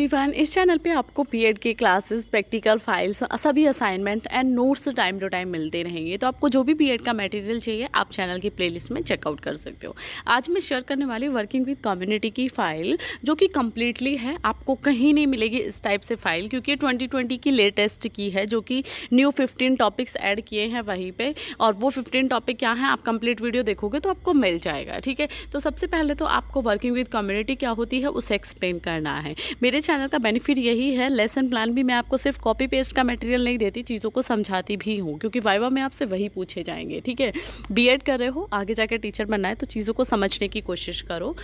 everyone इस channel पे आपको एड के क्लासेस प्रैक्टिकल फाइल्स सभी assignment and notes time to time मिलते रहेंगे तो आपको जो भी एड का मटेरियल चाहिए आप चैनल की प्लेलिस्ट में चेकआउट कर सकते हो आज मैं शेयर करने वाली वर्किंग विद कम्युनिटी की फ़ाइल जो कि कम्प्लीटली है आपको कहीं नहीं मिलेगी इस टाइप से फ़ाइल क्योंकि ट्वेंटी की लेटेस्ट की है जो कि न्यू फिफ्टीन टॉपिक्स एड किए हैं वहीं पर और वो फिफ्टीन टॉपिक क्या है आप कम्प्लीट वीडियो देखोगे तो आपको मिल जाएगा ठीक है तो सबसे पहले तो आपको वर्किंग विद कम्युनिटी क्या होती है उसे एक्सप्लेन करना है मेरे चैनल का बेनिफिट यही है लेसन प्लान भी मैं आपको सिर्फ कॉपी पेस्ट का मटेरियल नहीं देती चीज़ों को समझाती भी हूँ क्योंकि वाइवा में आपसे वही पूछे जाएंगे ठीक है बीएड कर रहे हो आगे जाकर टीचर बनना है तो चीज़ों को समझने की कोशिश करो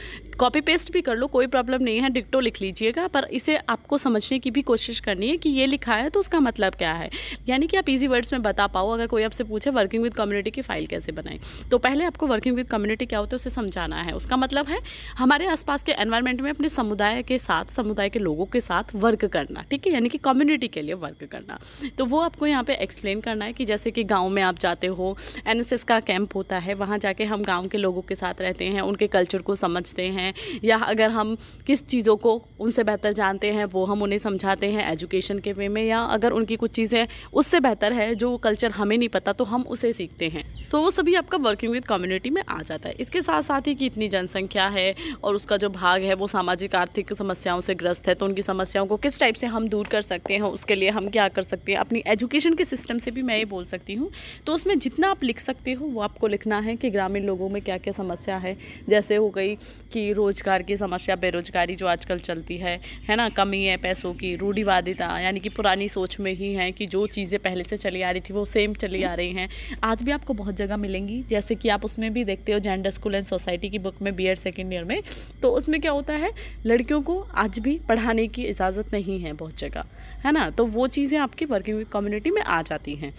कॉपी पेस्ट भी कर लो कोई प्रॉब्लम नहीं है डिक्टो लिख लीजिएगा पर इसे आपको समझने की भी कोशिश करनी है कि ये लिखा है तो उसका मतलब क्या है यानी कि आप ईजी वर्ड्स में बता पाओ अगर कोई आपसे पूछे वर्किंग विद कम्युनिटी की फाइल कैसे बनाएं तो पहले आपको वर्किंग विद कम्युनिटी क्या होता है उसे समझाना है उसका मतलब है हमारे आसपास के एनवायरमेंट में अपने समुदाय के साथ समुदाय के लोग लोगों के साथ वर्क करना ठीक है यानी कि कम्युनिटी के लिए वर्क करना तो वो आपको यहाँ पे एक्सप्लेन करना है कि जैसे कि गाँव में आप जाते हो एन का कैंप होता है वहाँ जाके हम गाँव के लोगों के साथ रहते हैं उनके कल्चर को समझते हैं या अगर हम किस चीज़ों को उनसे बेहतर जानते हैं वो हम उन्हें समझाते हैं एजुकेशन के वे में या अगर उनकी कुछ चीज़ें उससे बेहतर है जो कल्चर हमें नहीं पता तो हम उसे सीखते हैं तो वो सभी आपका वर्किंग विद कम्युनिटी में आ जाता है इसके साथ साथ ही कि इतनी जनसंख्या है और उसका जो भाग है वो सामाजिक आर्थिक समस्याओं से ग्रस्त है तो दोस्तों उनकी समस्याओं को किस टाइप से हम दूर कर सकते हैं उसके लिए हम क्या कर सकते हैं अपनी एजुकेशन के सिस्टम से भी मैं ये बोल सकती हूँ तो उसमें जितना आप लिख सकते हो वो आपको लिखना है कि ग्रामीण लोगों में क्या क्या समस्या है जैसे हो गई कि रोज़गार की समस्या बेरोज़गारी जो आजकल चलती है है ना कमी है पैसों की रूढ़िवादिता यानी कि पुरानी सोच में ही है कि जो चीज़ें पहले से चली आ रही थी वो सेम चली आ रही हैं आज भी आपको बहुत जगह मिलेंगी जैसे कि आप उसमें भी देखते हो जेंडर स्कूल एंड सोसाइटी की बुक में बी एड सेकेंड ईयर में तो उसमें क्या होता है लड़कियों को आज भी पढ़ाने आने की इजाज़त नहीं है बहुत जगह है ना तो वो चीज़ें आपकी वर्किंग कम्युनिटी में आ जाती हैं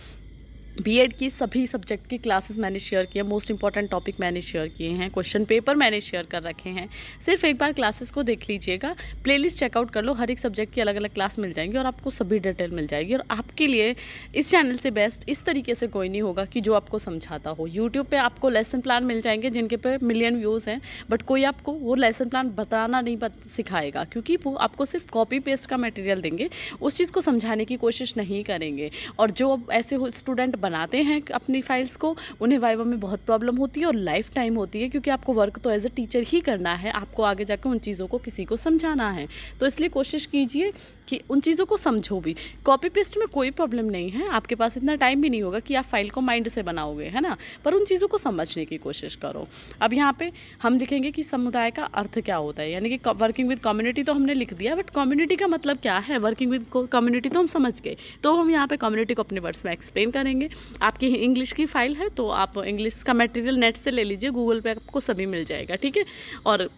बीएड की सभी सब्जेक्ट की क्लासेस मैंने शेयर किए मोस्ट इंपॉर्टेंट टॉपिक मैंने शेयर किए हैं क्वेश्चन पेपर मैंने शेयर कर रखे हैं सिर्फ एक बार क्लासेस को देख लीजिएगा प्लेलिस्ट चेकआउट कर लो हर एक सब्जेक्ट की अलग अलग क्लास मिल जाएंगी और आपको सभी डिटेल मिल जाएगी और आपके लिए इस चैनल से बेस्ट इस तरीके से कोई नहीं होगा कि जो आपको समझाता हो यूट्यूब पर आपको लेसन प्लान मिल जाएंगे जिनके पे मिलियन व्यूज़ हैं बट कोई आपको वो लेसन प्लान बताना नहीं बत, सिखाएगा क्योंकि वो आपको सिर्फ कॉपी पेस्ट का मटेरियल देंगे उस चीज़ को समझाने की कोशिश नहीं करेंगे और जो ऐसे स्टूडेंट बनाते हैं अपनी फाइल्स को उन्हें वाइवा में बहुत प्रॉब्लम होती है और लाइफ टाइम होती है क्योंकि आपको वर्क तो एज अ टीचर ही करना है आपको आगे जाकर उन चीज़ों को किसी को समझाना है तो इसलिए कोशिश कीजिए कि उन चीज़ों को समझो भी कॉपी पेस्ट में कोई प्रॉब्लम नहीं है आपके पास इतना टाइम भी नहीं होगा कि आप फाइल को माइंड से बनाओगे है ना पर उन चीज़ों को समझने की कोशिश करो अब यहाँ पे हम लिखेंगे कि समुदाय का अर्थ क्या होता है यानी कि वर्किंग विद कम्युनिटी तो हमने लिख दिया बट कम्युनिटी का मतलब क्या है वर्किंग विद कम्युनिटी तो हम समझ गए तो हम यहाँ पर कम्युनिटी को अपने वर्ड्स में एक्सप्लेन करेंगे आपकी इंग्लिश की फ़ाइल है तो आप इंग्लिश का मटेरियल नेट से ले लीजिए गूगल पे आपको सभी मिल जाएगा ठीक है और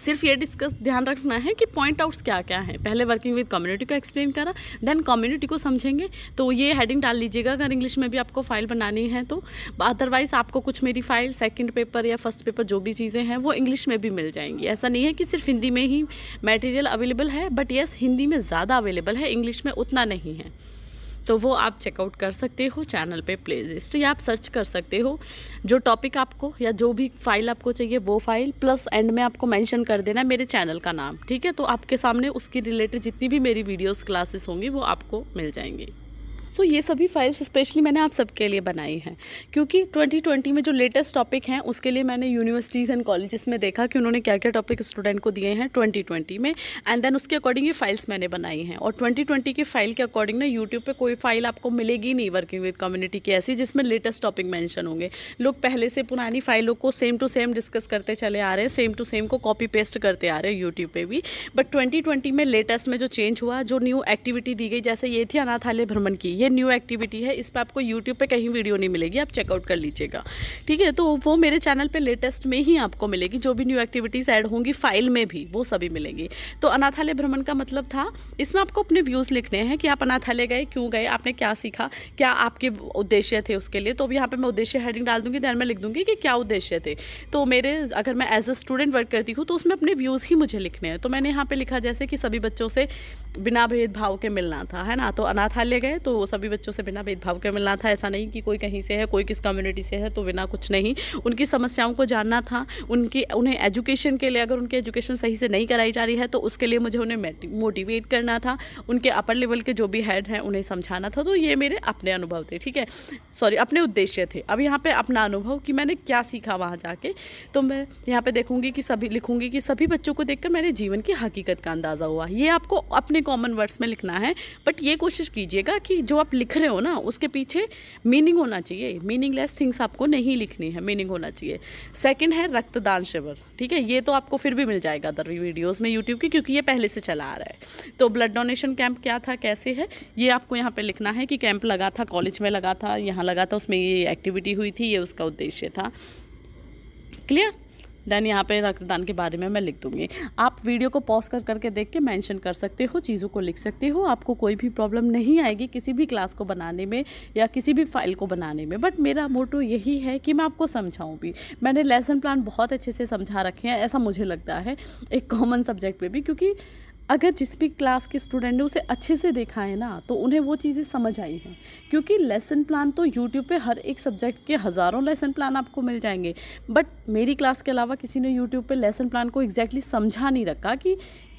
सिर्फ ये डिस्कस ध्यान रखना है कि पॉइंट आउट्स क्या क्या हैं पहले वर्किंग विद कम्युनिटी को एक्सप्लेन करा देन कम्युनिटी को समझेंगे तो ये हेडिंग डाल लीजिएगा अगर इंग्लिश में भी आपको फाइल बनानी है तो अदरवाइज़ आपको कुछ मेरी फाइल सेकंड पेपर या फर्स्ट पेपर जो भी चीज़ें हैं वो इंग्लिश में भी मिल जाएंगी ऐसा नहीं है कि सिर्फ हिंदी में ही मेटेरियल अवेलेबल है बट येस हिंदी में ज़्यादा अवेलेबल है इंग्लिश में उतना नहीं है तो वो आप चेकआउट कर सकते हो चैनल पे प्लेलिस्ट या आप सर्च कर सकते हो जो टॉपिक आपको या जो भी फाइल आपको चाहिए वो फाइल प्लस एंड में आपको मेंशन कर देना है मेरे चैनल का नाम ठीक है तो आपके सामने उसकी रिलेटेड जितनी भी मेरी वीडियोस क्लासेस होंगी वो आपको मिल जाएंगी सो ये सभी फाइल्स स्पेशली मैंने आप सबके लिए बनाई हैं क्योंकि 2020 में जो लेटेस्ट टॉपिक हैं उसके लिए मैंने यूनिवर्सिटीज़ एंड कॉलेजेस में देखा कि उन्होंने क्या क्या टॉपिक स्टूडेंट को दिए हैं 2020 में एंड देन उसके अकॉर्डिंग ये फाइल्स मैंने बनाई हैं और 2020 की फाइल के अकॉर्डिंग ना यूट्यूब पर कोई फाइल आपको मिलेगी नहीं वर्किंग विद कम्युनिटी की ऐसी जिसमें लेटेस्ट टॉपिक मैंशन होंगे लोग पहले से पुरानी फाइलों को सेम टू सेम डिस्कस करते चले आ रहे हैं सेम टू सेम को कॉपी पेस्ट करते आ रहे हैं यूट्यूब पे भी बट 2020 में लेटेस्ट में जो चेंज हुआ जो न्यू एक्टिविटी दी गई जैसे ये थी अनाथालय भ्रमण की ये न्यू एक्टिविटी है इस पर आपको यूट्यूब पर कहीं वीडियो नहीं मिलेगी आप चेकआउट कर लीजिएगा ठीक है तो वो मेरे चैनल पर लेटेस्ट में ही आपको मिलेगी जो भी न्यू एक्टिविटीज़ ऐड होंगी फाइल में भी वो सभी मिलेंगी तो अनाथालय भ्रमण का मतलब था इसमें आपको अपने व्यूज़ लिखने हैं कि आप अनाथालय गए क्यों गए आपने क्या सीखा क्या आपके उद्देश्य थे उसके लिए तो अब यहाँ पर मैं उद्देश्य हेडिंग डाल दूँगी दैन में लिख दूँगी कि क्या उद्देश्य थे तो मेरे अगर मैं एज अ स्टूडेंट वर्क करती हूँ तो उसमें अपने व्यूज़ ही मुझे लिखने हैं तो मैंने यहाँ पर लिखा जैसे कि सभी बच्चों से बिना भेदभाव के मिलना था है ना तो अनाथालय गए तो सभी बच्चों से बिना भेदभाव के मिलना था ऐसा नहीं कि कोई कहीं से है कोई किस कम्युनिटी से है तो बिना कुछ नहीं उनकी समस्याओं को जानना था उनकी उन्हें एजुकेशन के लिए अगर उनकी एजुकेशन सही से नहीं कराई जा रही है तो उसके लिए मुझे उन्हें मोटिवेट करना था उनके अपर लेवल के जो भी हेड हैं उन्हें समझाना था तो ये मेरे अपने अनुभव थे ठीक है सॉरी अपने उद्देश्य थे अब यहाँ पर अपना अनुभव कि मैंने क्या सीखा वहाँ जाके तो मैं यहाँ पर देखूँगी कि सभी लिखूँगी कि सभी बच्चों को देखकर मेरे जीवन की हकीकत का अंदाज़ा हुआ ये आपको अपने हमें कॉमन वर्ड्स में लिखना है बट ये कोशिश कीजिएगा कि जो आप लिख रहे हो ना उसके पीछे मीनिंग होना चाहिए मीनिंगलेस थिंग्स आपको नहीं लिखनी है मीनिंग होना चाहिए सेकेंड है रक्तदान शिविर ठीक है ये तो आपको फिर भी मिल जाएगा दर वीडियोज़ में यूट्यूब की क्योंकि ये पहले से चला आ रहा है तो ब्लड डोनेशन कैंप क्या था कैसे है ये आपको यहाँ पे लिखना है कि कैंप लगा था कॉलेज में लगा था यहाँ लगा था उसमें ये एक्टिविटी हुई थी ये उसका उद्देश्य था क्लियर देन यहाँ पे रक्तदान के बारे में मैं लिख दूँगी आप वीडियो को पॉज कर करके देख के मैंशन कर सकते हो चीज़ों को लिख सकते हो आपको कोई भी प्रॉब्लम नहीं आएगी किसी भी क्लास को बनाने में या किसी भी फाइल को बनाने में बट मेरा मोटो यही है कि मैं आपको समझाऊँ भी मैंने लेसन प्लान बहुत अच्छे से समझा रखे हैं ऐसा मुझे लगता है एक कॉमन सब्जेक्ट में भी क्योंकि अगर जिस भी क्लास के स्टूडेंट ने उसे अच्छे से देखा है ना तो उन्हें वो चीज़ें समझ आई हैं क्योंकि लेसन प्लान तो यूट्यूब पे हर एक सब्जेक्ट के हज़ारों लेसन प्लान आपको मिल जाएंगे बट मेरी क्लास के अलावा किसी ने यूट्यूब पे लेसन प्लान को एग्जैक्टली समझा नहीं रखा कि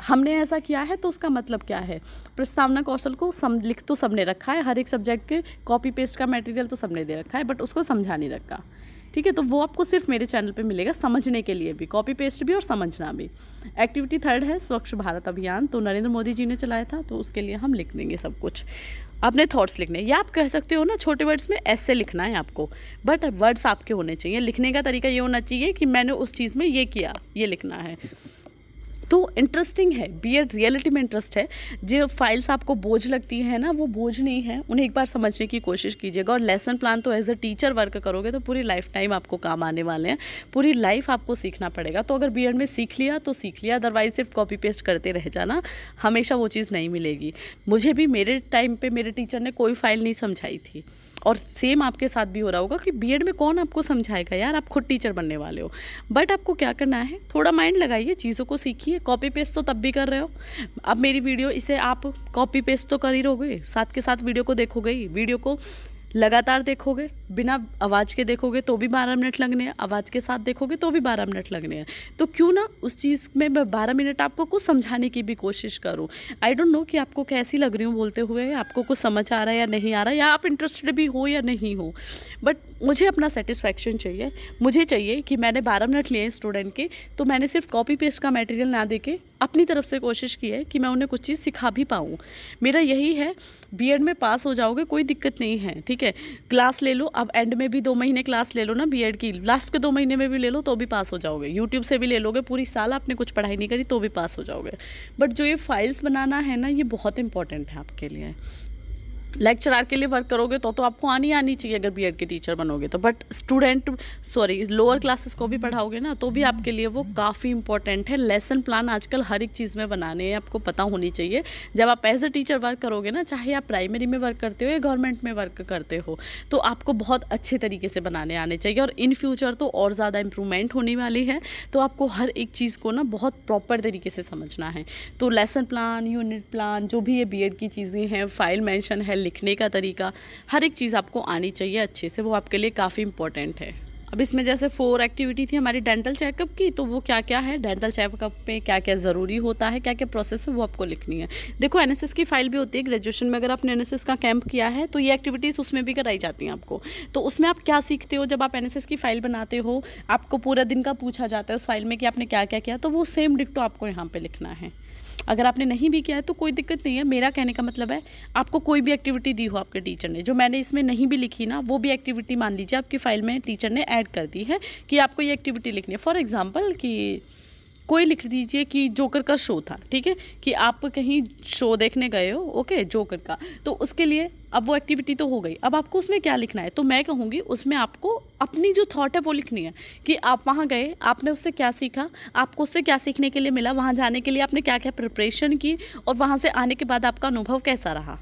हमने ऐसा किया है तो उसका मतलब क्या है प्रस्तावना कौशल को सम लिख तो सबने रखा है हर एक सब्जेक्ट के कॉपी पेस्ट का मटेरियल तो सबने दे रखा है बट उसको समझा नहीं रखा ठीक है तो वो आपको सिर्फ मेरे चैनल पे मिलेगा समझने के लिए भी कॉपी पेस्ट भी और समझना भी एक्टिविटी थर्ड है स्वच्छ भारत अभियान तो नरेंद्र मोदी जी ने चलाया था तो उसके लिए हम लिख देंगे सब कुछ अपने थॉट्स लिखने या आप कह सकते हो ना छोटे वर्ड्स में ऐसे लिखना है आपको बट वर्ड्स आपके होने चाहिए लिखने का तरीका ये होना चाहिए कि मैंने उस चीज़ में ये किया ये लिखना है तो इंटरेस्टिंग है बी एड रियलिटी में इंटरेस्ट है जो फाइल्स आपको बोझ लगती है ना वो बोझ नहीं है उन्हें एक बार समझने की कोशिश कीजिएगा और लेसन प्लान तो एज अ टीचर वर्क करोगे तो पूरी लाइफ टाइम आपको काम आने वाले हैं पूरी लाइफ आपको सीखना पड़ेगा तो अगर बी में सीख लिया तो सीख लिया अदरवाइज सिर्फ कॉपी पेस्ट करते रह जाना हमेशा वो चीज़ नहीं मिलेगी मुझे भी मेरे टाइम पर मेरे टीचर ने कोई फाइल नहीं समझाई थी और सेम आपके साथ भी हो रहा होगा कि बीएड में कौन आपको समझाएगा यार आप खुद टीचर बनने वाले हो बट आपको क्या करना है थोड़ा माइंड लगाइए चीज़ों को सीखिए कॉपी पेस्ट तो तब भी कर रहे हो अब मेरी वीडियो इसे आप कॉपी पेस्ट तो कर ही रहोगे साथ के साथ वीडियो को देखोगे ही वीडियो को लगातार देखोगे बिना आवाज़ के देखोगे तो भी बारह मिनट लगने हैं आवाज़ के साथ देखोगे तो भी बारह मिनट लगने हैं तो क्यों ना उस चीज़ में मैं बारह मिनट आपको कुछ समझाने की भी कोशिश करूँ आई डोंट नो कि आपको कैसी लग रही हूँ बोलते हुए आपको कुछ समझ आ रहा है या नहीं आ रहा या आप इंटरेस्टेड भी हो या नहीं हो बट मुझे अपना सेटिस्फैक्शन चाहिए मुझे चाहिए कि मैंने बारह मिनट लिए हैं स्टूडेंट के तो मैंने सिर्फ कॉपी पेस्ट का मटेरियल ना दे के अपनी तरफ से कोशिश की है कि मैं उन्हें कुछ चीज़ सिखा भी पाऊँ मेरा यही है बीएड में पास हो जाओगे कोई दिक्कत नहीं है ठीक है क्लास ले लो अब एंड में भी दो महीने क्लास ले लो ना बीएड की लास्ट के दो महीने में भी ले लो तो भी पास हो जाओगे यूट्यूब से भी ले लोगे पूरी साल आपने कुछ पढ़ाई नहीं करी तो भी पास हो जाओगे बट जो ये फाइल्स बनाना है ना ये बहुत इंपॉर्टेंट है आपके लिए लेक्चरार के लिए वर्क करोगे तो तो आपको आनी आनी चाहिए अगर बीएड के टीचर बनोगे तो but student sorry lower classes को भी पढ़ाओगे ना तो भी आपके लिए वो काफ़ी इंपॉर्टेंट है लेसन प्लान आजकल हर एक चीज़ में बनाने हैं आपको पता होनी चाहिए जब आप एज अ टीचर वर्क करोगे ना चाहे आप प्राइमरी में वर्क करते हो या गवर्नमेंट में वर्क करते हो तो आपको बहुत अच्छे तरीके से बनाने आने चाहिए और इन फ्यूचर तो और ज़्यादा इम्प्रूवमेंट होने वाली है तो आपको हर एक चीज़ को ना बहुत प्रॉपर तरीके से समझना है तो लेसन प्लान यूनिट प्लान जो भी ये बी की चीज़ें हैं फाइल मैंशन है लिखने का तरीका हर एक चीज़ आपको आनी चाहिए अच्छे से वो आपके लिए काफ़ी इंपॉर्टेंट है अब इसमें जैसे फोर एक्टिविटी थी हमारी डेंटल चेकअप की तो वो क्या क्या है डेंटल चेकअप में क्या क्या ज़रूरी होता है क्या क्या प्रोसेस है वो आपको लिखनी है देखो एन की फाइल भी होती है ग्रेजुएशन में अगर आपने एन का कैंप किया है तो ये एक्टिविटीज़ उसमें भी कराई जाती हैं आपको तो उसमें आप क्या सीखते हो जब आप एन की फाइल बनाते हो आपको पूरा दिन का पूछा जाता है उस फाइल में कि आपने क्या क्या किया तो वो सेम डिक्टो आपको यहाँ पर लिखना है अगर आपने नहीं भी किया है तो कोई दिक्कत नहीं है मेरा कहने का मतलब है आपको कोई भी एक्टिविटी दी हो आपके टीचर ने जो मैंने इसमें नहीं भी लिखी ना वो भी एक्टिविटी मान लीजिए आपकी फ़ाइल में टीचर ने ऐड कर दी है कि आपको ये एक्टिविटी लिखनी है फॉर एग्ज़ाम्पल कि कोई लिख दीजिए कि जोकर का शो था ठीक है कि आप कहीं शो देखने गए हो ओके जोकर का तो उसके लिए अब वो एक्टिविटी तो हो गई अब आपको उसमें क्या लिखना है तो मैं कहूँगी उसमें आपको अपनी जो थॉट है वो लिखनी है कि आप वहाँ गए आपने उससे क्या सीखा आपको उससे क्या सीखने के लिए मिला वहाँ जाने के लिए आपने क्या क्या प्रिपरेशन की और वहाँ से आने के बाद आपका अनुभव कैसा रहा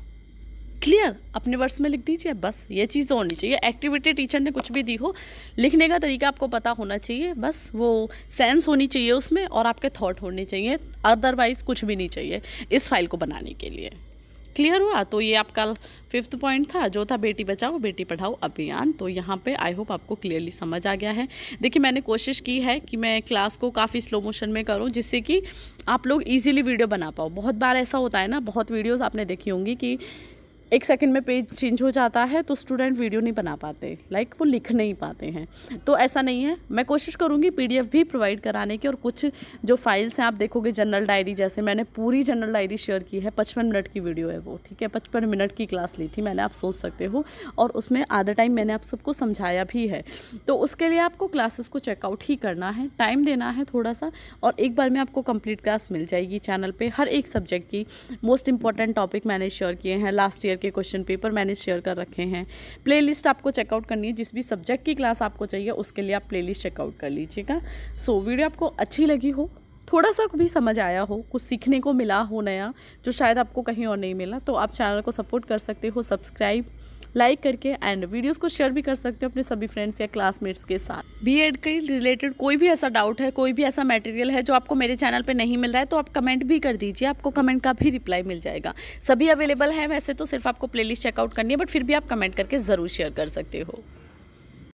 क्लियर अपने वर्ड्स में लिख दीजिए बस ये चीज़ तो होनी चाहिए एक्टिविटी टीचर ने कुछ भी दी हो लिखने का तरीका आपको पता होना चाहिए बस वो सेंस होनी चाहिए उसमें और आपके थॉट होने चाहिए अदरवाइज़ कुछ भी नहीं चाहिए इस फाइल को बनाने के लिए क्लियर हुआ तो ये आपका फिफ्थ पॉइंट था जो था बेटी बचाओ बेटी पढ़ाओ अभियान तो यहाँ पे आई होप आपको क्लियरली समझ आ गया है देखिए मैंने कोशिश की है कि मैं क्लास को काफ़ी स्लो मोशन में करूँ जिससे कि आप लोग इजीली वीडियो बना पाओ बहुत बार ऐसा होता है ना बहुत वीडियोस आपने देखी होंगी कि एक सेकंड में पेज चेंज हो जाता है तो स्टूडेंट वीडियो नहीं बना पाते लाइक वो लिख नहीं पाते हैं तो ऐसा नहीं है मैं कोशिश करूँगी पीडीएफ भी प्रोवाइड कराने की और कुछ जो फाइल्स हैं आप देखोगे जनरल डायरी जैसे मैंने पूरी जनरल डायरी शेयर की है पचपन मिनट की वीडियो है वो ठीक है पचपन मिनट की क्लास ली थी मैंने आप सोच सकते हो और उसमें आधा टाइम मैंने आप सबको समझाया भी है तो उसके लिए आपको क्लासेस को चेकआउट ही करना है टाइम देना है थोड़ा सा और एक बार में आपको कंप्लीट क्लास मिल जाएगी चैनल पे हर एक सब्जेक्ट की मोस्ट इंपॉर्टेंट टॉपिक मैंने शेयर किए हैं लास्ट ईयर के क्वेश्चन पेपर मैंने शेयर कर रखे हैं प्लेलिस्ट आपको चेकआउट करनी है जिस भी सब्जेक्ट की क्लास आपको चाहिए उसके लिए आप प्लेलिस्ट चेकआउट कर लीजिएगा सो so, वीडियो आपको अच्छी लगी हो थोड़ा सा भी समझ आया हो कुछ सीखने को मिला हो नया जो शायद आपको कहीं और नहीं मिला तो आप चैनल को सपोर्ट कर सकते हो सब्सक्राइब लाइक करके एंड वीडियोस को शेयर भी कर सकते हो अपने सभी फ्रेंड्स या क्लासमेट्स के साथ बी एड के रिलेटेड कोई भी ऐसा डाउट है कोई भी ऐसा मटेरियल है जो आपको मेरे चैनल पर नहीं मिल रहा है तो आप कमेंट भी कर दीजिए आपको कमेंट का भी रिप्लाई मिल जाएगा सभी अवेलेबल है वैसे तो सिर्फ आपको प्ले चेकआउट करनी है बट फिर भी आप कमेंट करके ज़रूर शेयर कर सकते हो